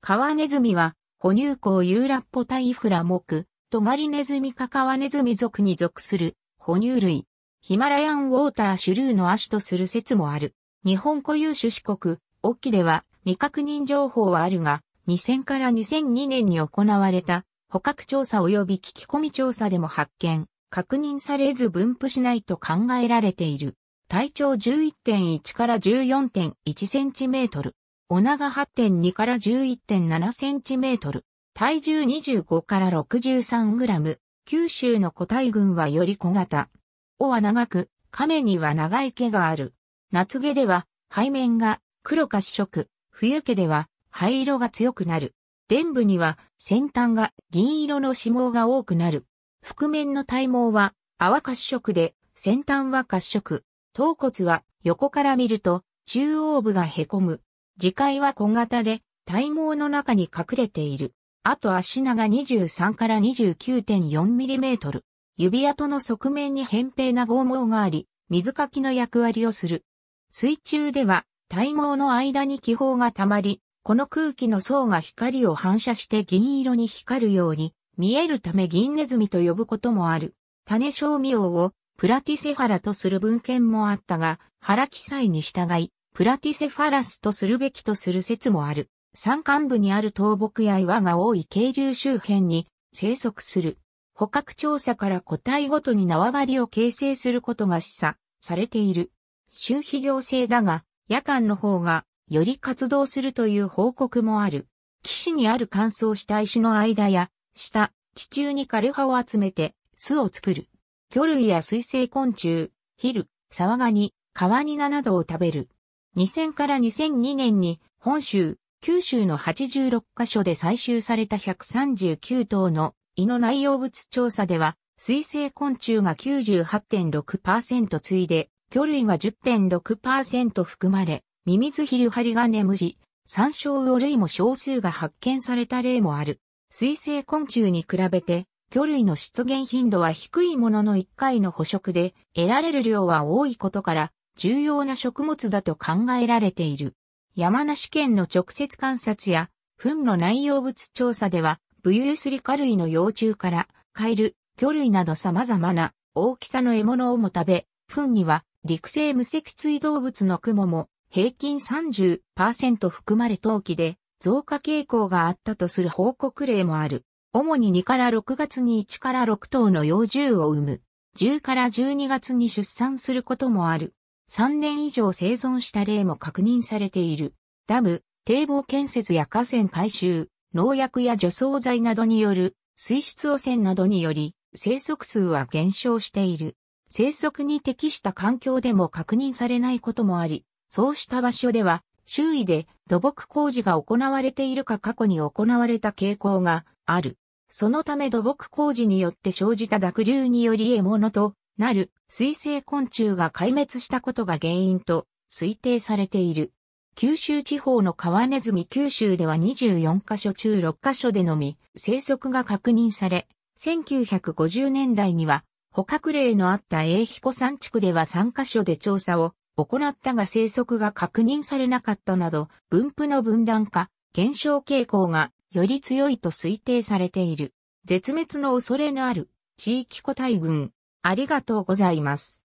カワネズミは、哺乳綱ユーラッポタイフラモク、トガリネズミカカワネズミ属に属する、哺乳類。ヒマラヤンウォーターシュルーの足とする説もある。日本固有種四国、沖では未確認情報はあるが、2000から2002年に行われた捕獲調査及び聞き込み調査でも発見、確認されず分布しないと考えられている。体長11.1から14.1センチメートル。お長8.2から11.7センチメートル、体重25から63グラム、九州の個体群はより小型。尾は長く、亀には長い毛がある。夏毛では背面が黒褐色、冬毛では灰色が強くなる。伝部には先端が銀色の脂肪が多くなる。覆面の体毛は泡褐色で先端は褐色。頭骨は横から見ると中央部が凹む。磁界は小型で、体毛の中に隠れている。あと足長23から29.4ミリメートル。指跡の側面に扁平な剛毛があり、水かきの役割をする。水中では、体毛の間に気泡が溜まり、この空気の層が光を反射して銀色に光るように、見えるため銀ネズミと呼ぶこともある。種小王をプラティセファラとする文献もあったが、腹記載に従い、プラティセファラスとするべきとする説もある。山間部にある倒木や岩が多い渓流周辺に生息する。捕獲調査から個体ごとに縄張りを形成することが示唆されている。周期行性だが、夜間の方がより活動するという報告もある。岸にある乾燥した石の間や、下、地中に枯葉を集めて巣を作る。魚類や水生昆虫、ヒル、サワガニ、カワニナなどを食べる。2000から2002年に本州、九州の86カ所で採集された139頭の胃の内容物調査では、水生昆虫が98.6%次いで、魚類が10.6%含まれ、ミミズヒルハリガネムジ、山椒魚類も少数が発見された例もある。水生昆虫に比べて、魚類の出現頻度は低いものの1回の捕食で得られる量は多いことから、重要な食物だと考えられている。山梨県の直接観察や、糞の内容物調査では、ブユースリカ類の幼虫から、カエル、魚類など様々な大きさの獲物をも食べ、糞には陸生無脊椎動物のクモも平均30%含まれ陶器で増加傾向があったとする報告例もある。主に2から6月に1から6頭の幼獣を産む。10から12月に出産することもある。3年以上生存した例も確認されている。ダム、堤防建設や河川改修、農薬や除草剤などによる水質汚染などにより生息数は減少している。生息に適した環境でも確認されないこともあり、そうした場所では周囲で土木工事が行われているか過去に行われた傾向がある。そのため土木工事によって生じた濁流により獲物となる水生昆虫が壊滅したことが原因と推定されている。九州地方の川ネズミ九州では24カ所中6カ所でのみ生息が確認され、1950年代には捕獲例のあった英彦山地区では3カ所で調査を行ったが生息が確認されなかったなど、分布の分断化、減少傾向がより強いと推定されている。絶滅の恐れのある地域個体群、ありがとうございます。